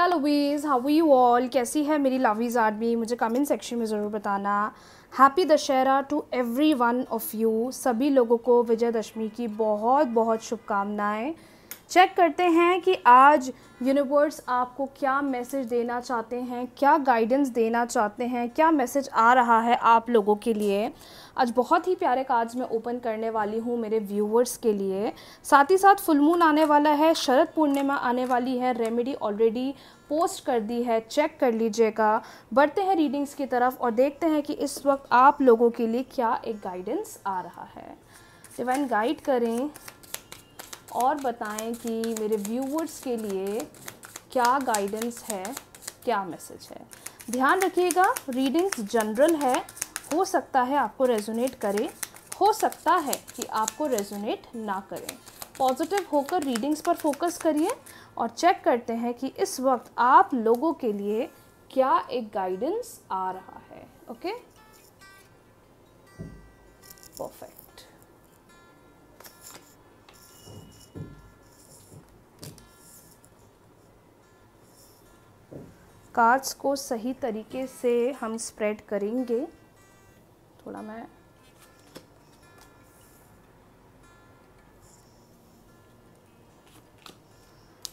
The lovies how you all कैसी है मेरी लवीज़ आर्मी मुझे कमेंट सेक्शन में ज़रूर बताना happy Dussehra to every one of you सभी लोगों को विजयदशमी की बहुत बहुत शुभकामनाएँ चेक करते हैं कि आज यूनिवर्स आपको क्या मैसेज देना चाहते हैं क्या गाइडेंस देना चाहते हैं क्या मैसेज आ रहा है आप लोगों के लिए आज बहुत ही प्यारे कार्ड्स मैं ओपन करने वाली हूँ मेरे व्यूवर्स के लिए साथ ही साथ फुलमून आने वाला है शरद पूर्णिमा आने वाली है रेमेडी ऑलरेडी पोस्ट कर दी है चेक कर लीजिएगा बढ़ते हैं रीडिंग्स की तरफ और देखते हैं कि इस वक्त आप लोगों के लिए क्या एक गाइडेंस आ रहा है डिवाइन गाइड करें और बताएं कि मेरे व्यूवर्स के लिए क्या गाइडेंस है क्या मैसेज है ध्यान रखिएगा रीडिंग्स जनरल है हो सकता है आपको रेजोनेट करे हो सकता है कि आपको रेजोनेट ना करें पॉजिटिव होकर रीडिंग्स पर फोकस करिए और चेक करते हैं कि इस वक्त आप लोगों के लिए क्या एक गाइडेंस आ रहा है ओके परफेक्ट कार्ड्स को सही तरीके से हम स्प्रेड करेंगे थोड़ा मैं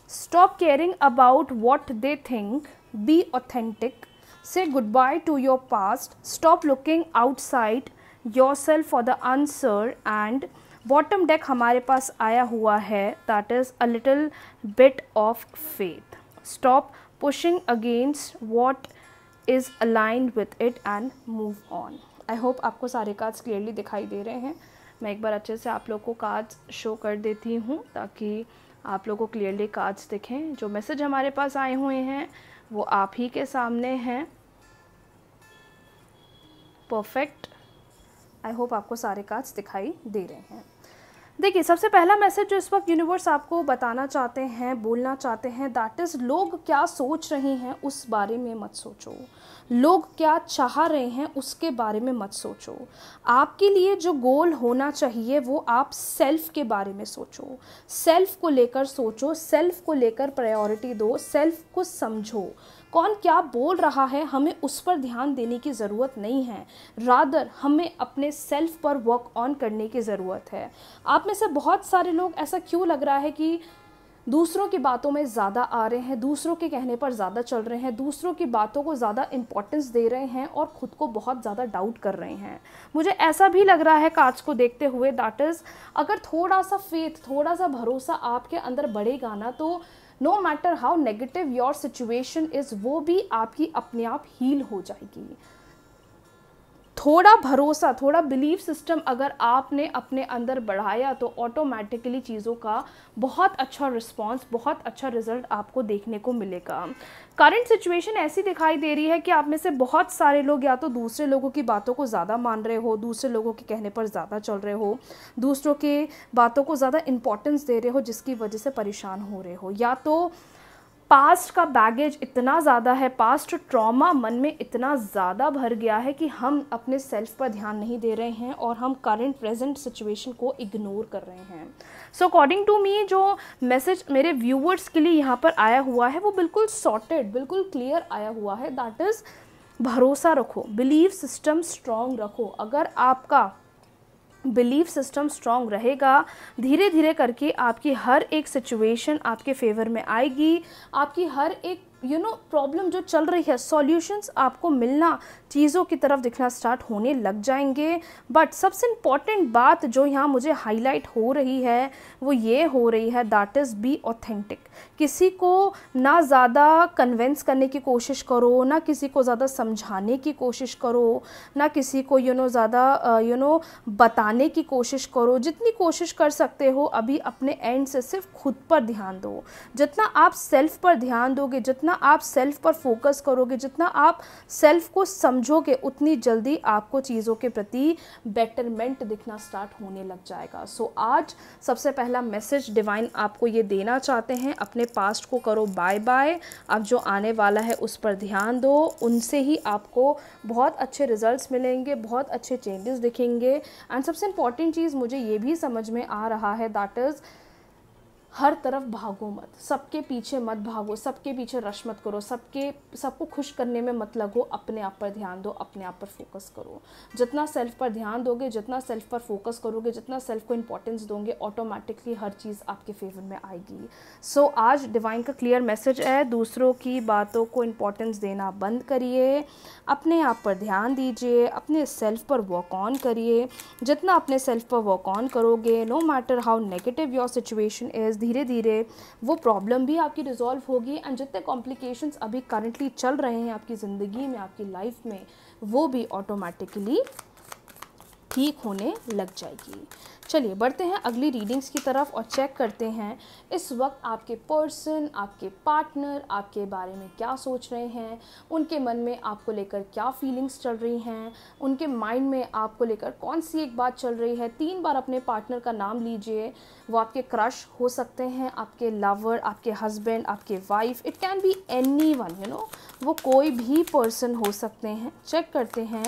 stop caring about what they think be authentic say goodbye to your past stop looking outside yourself for the answer and bottom deck हमारे पास आया हुआ है that is a little bit of faith stop pushing against what is aligned with it and move on. I hope आपको सारे cards clearly दिखाई दे रहे हैं मैं एक बार अच्छे से आप लोग को कार्ड्स शो कर देती हूँ ताकि आप लोग को क्लियरली कार्ड्स दिखें जो मैसेज हमारे पास आए हुए हैं वो आप ही के सामने हैं परफेक्ट आई होप आपको सारे कार्ड्स दिखाई दे रहे हैं देखिए सबसे पहला मैसेज जो इस वक्त यूनिवर्स आपको बताना चाहते हैं बोलना चाहते हैं दैट इज़ लोग क्या सोच रहे हैं उस बारे में मत सोचो लोग क्या चाह रहे हैं उसके बारे में मत सोचो आपके लिए जो गोल होना चाहिए वो आप सेल्फ के बारे में सोचो सेल्फ को लेकर सोचो सेल्फ को लेकर प्रायोरिटी दो सेल्फ को समझो कौन क्या बोल रहा है हमें उस पर ध्यान देने की ज़रूरत नहीं है रादर हमें अपने सेल्फ पर वर्क ऑन करने की ज़रूरत है आप में से बहुत सारे लोग ऐसा क्यों लग रहा है कि दूसरों की बातों में ज़्यादा आ रहे हैं दूसरों के कहने पर ज़्यादा चल रहे हैं दूसरों की बातों को ज़्यादा इम्पोर्टेंस दे रहे हैं और ख़ुद को बहुत ज़्यादा डाउट कर रहे हैं मुझे ऐसा भी लग रहा है काज को देखते हुए दैट इज़ अगर थोड़ा सा फेथ थोड़ा सा भरोसा आपके अंदर बढ़ेगा ना तो no matter how negative your situation is वो भी आपकी अपने आप हील हो जाएगी थोड़ा भरोसा थोड़ा बिलीव सिस्टम अगर आपने अपने अंदर बढ़ाया तो ऑटोमेटिकली चीज़ों का बहुत अच्छा रिस्पांस बहुत अच्छा रिजल्ट आपको देखने को मिलेगा करंट सिचुएशन ऐसी दिखाई दे रही है कि आप में से बहुत सारे लोग या तो दूसरे लोगों की बातों को ज़्यादा मान रहे हो दूसरे लोगों के कहने पर ज़्यादा चल रहे हो दूसरों के बातों को ज़्यादा इंपॉर्टेंस दे रहे हो जिसकी वजह से परेशान हो रहे हो या तो पास्ट का बैगेज इतना ज़्यादा है पास्ट ट्रॉमा मन में इतना ज़्यादा भर गया है कि हम अपने सेल्फ पर ध्यान नहीं दे रहे हैं और हम करंट प्रेजेंट सिचुएशन को इग्नोर कर रहे हैं सो अकॉर्डिंग टू मी जो मैसेज मेरे व्यूवर्स के लिए यहाँ पर आया हुआ है वो बिल्कुल सॉर्टेड बिल्कुल क्लियर आया हुआ है दैट इज़ भरोसा रखो बिलीव सिस्टम स्ट्रॉन्ग रखो अगर आपका बिलीफ सिस्टम स्ट्रांग रहेगा धीरे धीरे करके आपकी हर एक सिचुएशन आपके फेवर में आएगी आपकी हर एक यू नो प्रॉब्लम जो चल रही है सॉल्यूशंस आपको मिलना चीज़ों की तरफ दिखना स्टार्ट होने लग जाएंगे बट सबसे इम्पॉर्टेंट बात जो यहाँ मुझे हाईलाइट हो रही है वो ये हो रही है दैट इज़ बी ऑथेंटिक किसी को ना ज़्यादा कन्वेंस करने की कोशिश करो ना किसी को ज़्यादा समझाने की कोशिश करो ना किसी को यू नो ज़्यादा यू नो बताने की कोशिश करो जितनी कोशिश कर सकते हो अभी अपने एंड से सिर्फ खुद पर ध्यान दो जितना आप सेल्फ पर ध्यान दोगे जितना आप सेल्फ पर फोकस करोगे जितना आप सेल्फ को समझोगे उतनी जल्दी आपको चीज़ों के प्रति बेटरमेंट दिखना स्टार्ट होने लग जाएगा सो so, आज सबसे पहला मैसेज डिवाइन आपको ये देना चाहते हैं अपने पास्ट को करो बाय बाय अब जो आने वाला है उस पर ध्यान दो उनसे ही आपको बहुत अच्छे रिजल्ट्स मिलेंगे बहुत अच्छे चेंजेस दिखेंगे एंड सबसे इंपॉर्टेंट चीज़ मुझे ये भी समझ में आ रहा है दैट इज़ हर तरफ भागो मत सबके पीछे मत भागो सबके पीछे रश मत करो सबके सबको खुश करने में मत लगो अपने आप पर ध्यान दो अपने आप पर फोकस करो जितना सेल्फ पर ध्यान दोगे जितना सेल्फ पर फोकस करोगे जितना सेल्फ को इंपॉर्टेंस दोगे ऑटोमेटिकली हर चीज़ आपके फेवर में आएगी सो so, आज डिवाइन का क्लियर मैसेज है दूसरों की बातों को इंपॉर्टेंस देना बंद करिए अपने आप पर ध्यान दीजिए अपने सेल्फ पर वर्क ऑन करिए जितना अपने सेल्फ पर वर्क ऑन करोगे no matter how negative your situation is because धीरे धीरे वो प्रॉब्लम भी आपकी रिजॉल्व होगी एंड जितने कॉम्प्लिकेशंस अभी करंटली चल रहे हैं आपकी ज़िंदगी में आपकी लाइफ में वो भी ऑटोमेटिकली ठीक होने लग जाएगी चलिए बढ़ते हैं अगली रीडिंग्स की तरफ और चेक करते हैं इस वक्त आपके पर्सन आपके पार्टनर आपके बारे में क्या सोच रहे हैं उनके मन में आपको लेकर क्या फीलिंग्स चल रही हैं उनके माइंड में आपको लेकर कौन सी एक बात चल रही है तीन बार अपने पार्टनर का नाम लीजिए वो आपके क्रश हो सकते हैं आपके लवर आपके हस्बैंड आपके wife it can be any one you know वो कोई भी पर्सन हो सकते हैं चेक करते हैं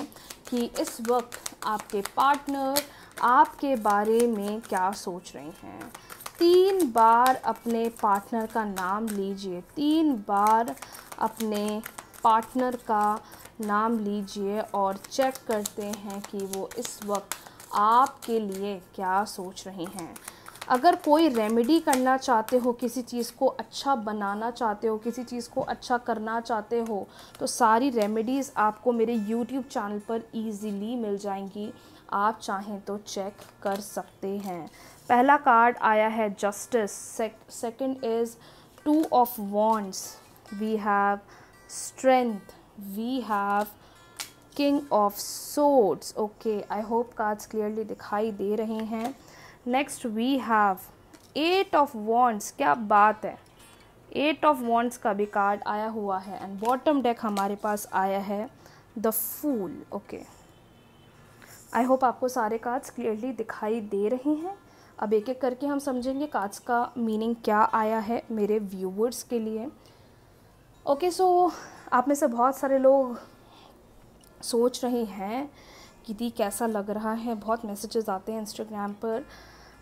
कि इस वक्त आपके पार्टनर आपके बारे में क्या सोच रहे हैं तीन बार अपने पार्टनर का नाम लीजिए तीन बार अपने पार्टनर का नाम लीजिए और चेक करते हैं कि वो इस वक्त आपके लिए क्या सोच रहे हैं अगर कोई रेमेडी करना चाहते हो किसी चीज़ को अच्छा बनाना चाहते हो किसी चीज़ को अच्छा करना चाहते हो तो सारी रेमेडीज़ आपको मेरे यूट्यूब चैनल पर ईज़िली मिल जाएंगी आप चाहें तो चेक कर सकते हैं पहला कार्ड आया है justice second is two of wands we have strength we have king of swords okay I hope cards clearly दिखाई दे रहे हैं next we have eight of wands क्या बात है एट ऑफ वॉन्ट्स का भी कार्ड आया हुआ है एंड बॉटम डेक हमारे पास आया है the fool okay I hope आपको सारे कार्ड्स क्लियरली दिखाई दे रहे हैं अब एक एक करके हम समझेंगे कार्ड्स का मीनिंग क्या आया है मेरे व्यूवर्स के लिए ओके okay, सो so, आप में से बहुत सारे लोग सोच रहे हैं कि दी कैसा लग रहा है बहुत मैसेजेस आते हैं इंस्टाग्राम पर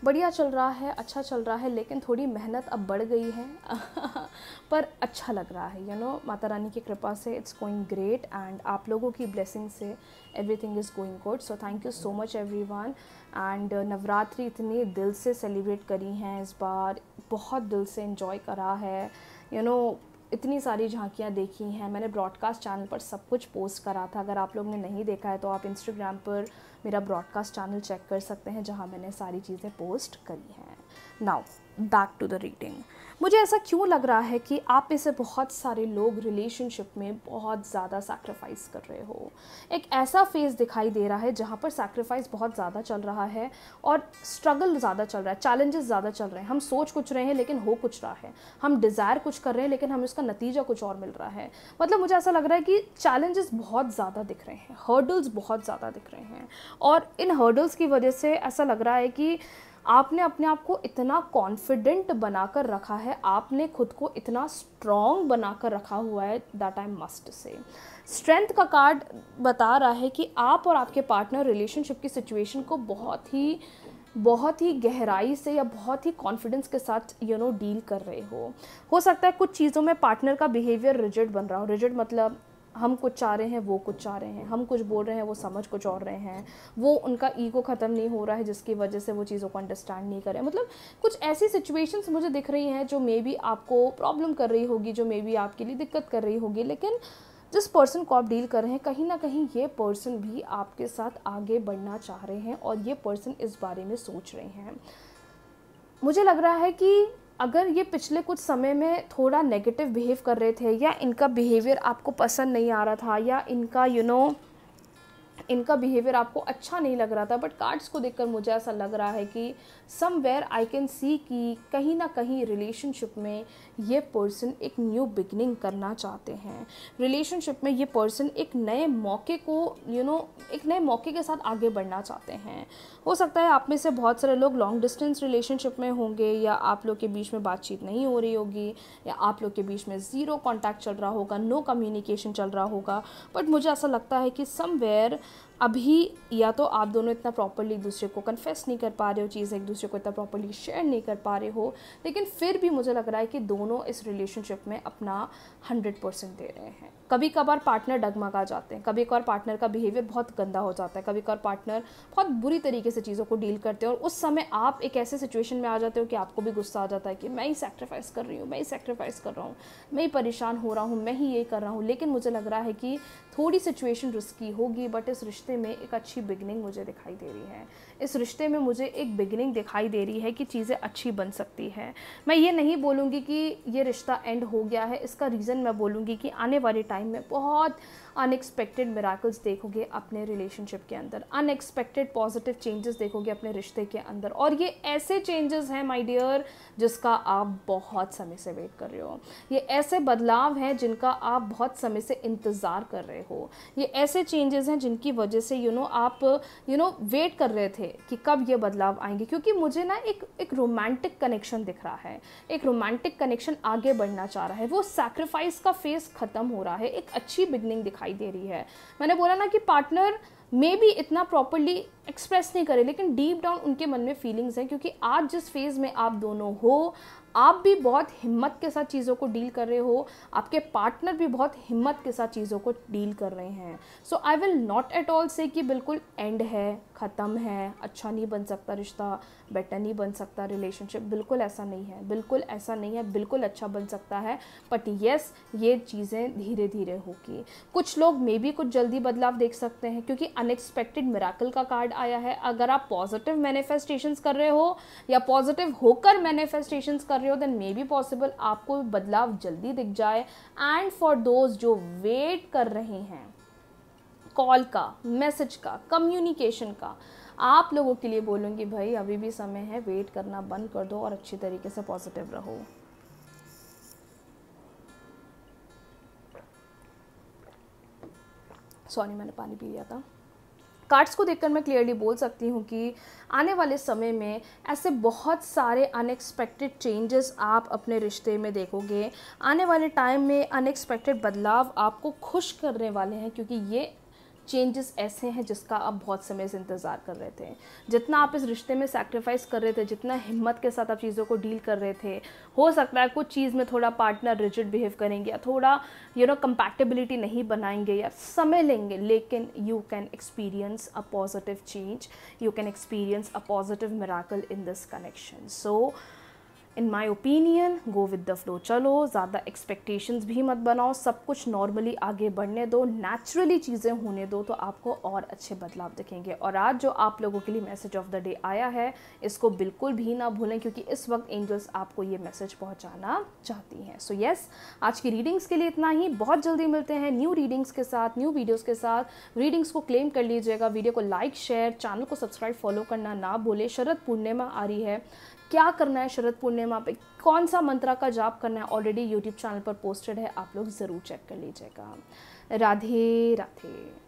बढ़िया चल रहा है अच्छा चल रहा है लेकिन थोड़ी मेहनत अब बढ़ गई है पर अच्छा लग रहा है यू नो माता रानी की कृपा से इट्स गोइंग ग्रेट एंड आप लोगों की ब्लेसिंग से everything is going good so thank you so much every one and Navratri इतनी दिल से सेलिब्रेट करी हैं इस बार बहुत दिल से इन्जॉय करा है यू you नो know, इतनी सारी झांकियाँ देखी हैं मैंने ब्रॉडकास्ट चैनल पर सब कुछ पोस्ट करा था अगर आप लोग ने नहीं देखा है तो आप इंस्टाग्राम पर मेरा ब्रॉडकास्ट चैनल चेक कर सकते हैं जहाँ मैंने सारी चीज़ें पोस्ट करी हैं now back to the reading मुझे ऐसा क्यों लग रहा है कि आप में से बहुत सारे लोग रिलेशनशिप में बहुत ज़्यादा सैक्रिफाइस कर रहे हो एक ऐसा फेज़ दिखाई दे रहा है जहाँ पर सैक्रिफाइस बहुत ज़्यादा चल रहा है और स्ट्रगल ज़्यादा चल रहा है चैलेंजेस ज़्यादा चल रहे हैं हम सोच कुछ रहे हैं लेकिन हो कुछ रहा है हम डिज़ायर कुछ कर रहे हैं लेकिन हमें उसका नतीजा कुछ और मिल रहा है मतलब मुझे ऐसा लग रहा है कि चैलेंजेस बहुत ज़्यादा दिख रहे हैं हर्डल्स बहुत ज़्यादा दिख रहे हैं और इन हर्डल्स की वजह से ऐसा लग रहा है कि आपने अपने आप को इतना कॉन्फिडेंट बनाकर रखा है आपने खुद को इतना स्ट्रॉन्ग बनाकर रखा हुआ है that I must say strength का कार्ड बता रहा है कि आप और आपके पार्टनर रिलेशनशिप की सिचुएशन को बहुत ही बहुत ही गहराई से या बहुत ही कॉन्फिडेंस के साथ यू नो डील कर रहे हो हो सकता है कुछ चीज़ों में पार्टनर का बिहेवियर रिजिड बन रहा हो रिजिड मतलब हम कुछ चाह रहे हैं वो कुछ चाह रहे हैं हम कुछ बोल रहे हैं वो समझ कुछ और रहे हैं वो उनका ईगो ख़त्म नहीं हो रहा है जिसकी वजह से वो चीज़ों को अंडरस्टैंड नहीं करें मतलब कुछ ऐसी सिचुएशंस मुझे दिख रही हैं जो मे बी आपको प्रॉब्लम कर रही होगी जो मे बी आपके लिए दिक्कत कर रही होगी लेकिन जिस पर्सन को आप डील कर रहे हैं कहीं ना कहीं ये पर्सन भी आपके साथ आगे बढ़ना चाह रहे हैं और ये पर्सन इस बारे में सोच रहे हैं मुझे लग रहा है कि अगर ये पिछले कुछ समय में थोड़ा नेगेटिव बिहेव कर रहे थे या इनका बिहेवियर आपको पसंद नहीं आ रहा था या इनका यू you नो know, इनका बिहेवियर आपको अच्छा नहीं लग रहा था बट कार्ड्स को देखकर मुझे ऐसा लग रहा है कि समवेयर आई कैन सी कि कहीं ना कहीं रिलेशनशिप में ये पर्सन एक न्यू बिगनिंग करना चाहते हैं रिलेशनशिप में ये पर्सन एक नए मौके को यू you नो know, एक नए मौके के साथ आगे बढ़ना चाहते हैं हो सकता है आप में से बहुत सारे लोग लॉन्ग डिस्टेंस रिलेशनशिप में होंगे या आप लोग के बीच में बातचीत नहीं हो रही होगी या आप लोग के बीच में ज़ीरो कॉन्टैक्ट चल रहा होगा नो कम्युनिकेशन चल रहा होगा बट मुझे ऐसा लगता है कि समवेयर अभी या तो आप दोनों इतना प्रॉपरली एक दूसरे को कन्फेस नहीं कर पा रहे हो चीज़ एक दूसरे को इतना प्रॉपरली शेयर नहीं कर पा रहे हो लेकिन फिर भी मुझे लग रहा है कि दोनों इस रिलेशनशिप में अपना हंड्रेड परसेंट दे रहे हैं कभी कभार पार्टनर डगमगा जाते हैं कभी कभार पार्टनर का बिहेवियर बहुत गंदा हो जाता है कभी कभार पार्टनर बहुत बुरी तरीके से चीज़ों को डील करते हैं और उस समय आप एक ऐसे सिचुएशन में आ जाते हो कि आपको भी गुस्सा आ जाता है कि मैं ही सेक्रीफाइस कर रही हूँ मैं ही सेक्रीफाइस कर रहा हूँ मैं ही परेशान हो रहा हूँ मैं ही ये कर रहा हूँ लेकिन मुझे लग रहा है कि थोड़ी सिचुएशन रिस्की होगी बट इस रिश्ते रिश्ते में एक अच्छी बिगनिंग मुझे दिखाई दे रही है इस रिश्ते में मुझे एक बिगनिंग दिखाई दे रही है कि चीज़ें अच्छी बन सकती है मैं ये नहीं बोलूँगी कि ये रिश्ता एंड हो गया है इसका रीज़न मैं बोलूँगी कि आने वाले टाइम में बहुत अनएक्सपेक्टेड मिराकल्स देखोगे अपने रिलेशनशिप के अंदर अनएक्सपेक्टेड पॉजिटिव चेंजेस देखोगे अपने रिश्ते के अंदर और ये ऐसे चेंजेस हैं माय डियर जिसका आप बहुत समय से वेट कर रहे हो ये ऐसे बदलाव हैं जिनका आप बहुत समय से इंतज़ार कर रहे हो ये ऐसे चेंजेस हैं जिनकी वजह से यू you नो know, आप यू नो वेट कर रहे थे कि कब ये बदलाव आएंगे क्योंकि मुझे ना एक एक रोमांटिक कनेक्शन दिख रहा है एक रोमांटिक कनेक्शन आगे बढ़ना चाह रहा है वो सैक्रिफाइस का फेस ख़त्म हो रहा है एक अच्छी बिगनिंग दिखाई दिखाई दे रही है मैंने बोला ना कि पार्टनर मे भी इतना प्रॉपरली एक्सप्रेस नहीं करे लेकिन डीप डाउन उनके मन में फीलिंग्स हैं क्योंकि आज जिस फेज़ में आप दोनों हो आप भी बहुत हिम्मत के साथ चीज़ों को डील कर रहे हो आपके पार्टनर भी बहुत हिम्मत के साथ चीज़ों को डील कर रहे हैं so I will not at all say कि बिल्कुल एंड है ख़त्म है अच्छा नहीं बन सकता रिश्ता बेटर नहीं बन सकता रिलेशनशिप बिल्कुल ऐसा नहीं है बिल्कुल ऐसा नहीं है बिल्कुल अच्छा बन सकता है बट येस ये चीज़ें धीरे धीरे होगी कुछ लोग मे बी कुछ जल्दी बदलाव देख सकते हैं क्योंकि अनएक्सपेक्टेड मेराकल का कार्ड आया है अगर आप पॉजिटिव मैनिफेस्टेशंस कर रहे हो या पॉजिटिव होकर मैनिफेस्टेशंस कर रहे हो रहे हो देन मे बी पॉसिबल आपको बदलाव जल्दी दिख जाए एंड फॉर दोज जो वेट कर रहे हैं कॉल का मैसेज का कम्युनिकेशन का आप लोगों के लिए बोलूँगी भाई अभी भी समय है वेट करना बंद कर दो और अच्छी तरीके से पॉजिटिव रहो सॉरी मैंने पानी पी लिया था कार्ड्स को देखकर मैं क्लियरली बोल सकती हूँ कि आने वाले समय में ऐसे बहुत सारे अनएक्सपेक्टेड चेंजेस आप अपने रिश्ते में देखोगे आने वाले टाइम में अनएक्सपेक्टेड बदलाव आपको खुश करने वाले हैं क्योंकि ये चेंजेस ऐसे हैं जिसका आप बहुत समय से इंतज़ार कर रहे थे जितना आप इस रिश्ते में सेक्रीफाइस कर रहे थे जितना हिम्मत के साथ आप चीज़ों को डील कर रहे थे हो सकता है कुछ चीज़ में थोड़ा पार्टनर रिजिड बिहेव करेंगे या थोड़ा यू नो कंपैटिबिलिटी नहीं बनाएंगे या समय लेंगे लेकिन you can experience a positive change you can experience a positive miracle in this connection so in my opinion go with the flow चलो ज़्यादा एक्सपेक्टेशंस भी मत बनाओ सब कुछ नॉर्मली आगे बढ़ने दो नेचुरली चीज़ें होने दो तो आपको और अच्छे बदलाव दिखेंगे और आज जो आप लोगों के लिए मैसेज ऑफ द डे आया है इसको बिल्कुल भी ना भूलें क्योंकि इस वक्त एंजल्स आपको ये मैसेज पहुँचाना चाहती हैं सो येस आज की रीडिंग्स के लिए इतना ही बहुत जल्दी मिलते हैं न्यू रीडिंग्स के साथ न्यू वीडियोज़ के साथ रीडिंग्स को क्लेम कर लीजिएगा वीडियो को लाइक शेयर चैनल को सब्सक्राइब फॉलो करना ना भूलें शरद पूर्णिमा आ रही है क्या करना है शरद पूर्णिमा पे कौन सा मंत्रा का जाप करना है ऑलरेडी यूट्यूब चैनल पर पोस्टेड है आप लोग ज़रूर चेक कर लीजिएगा राधे राधे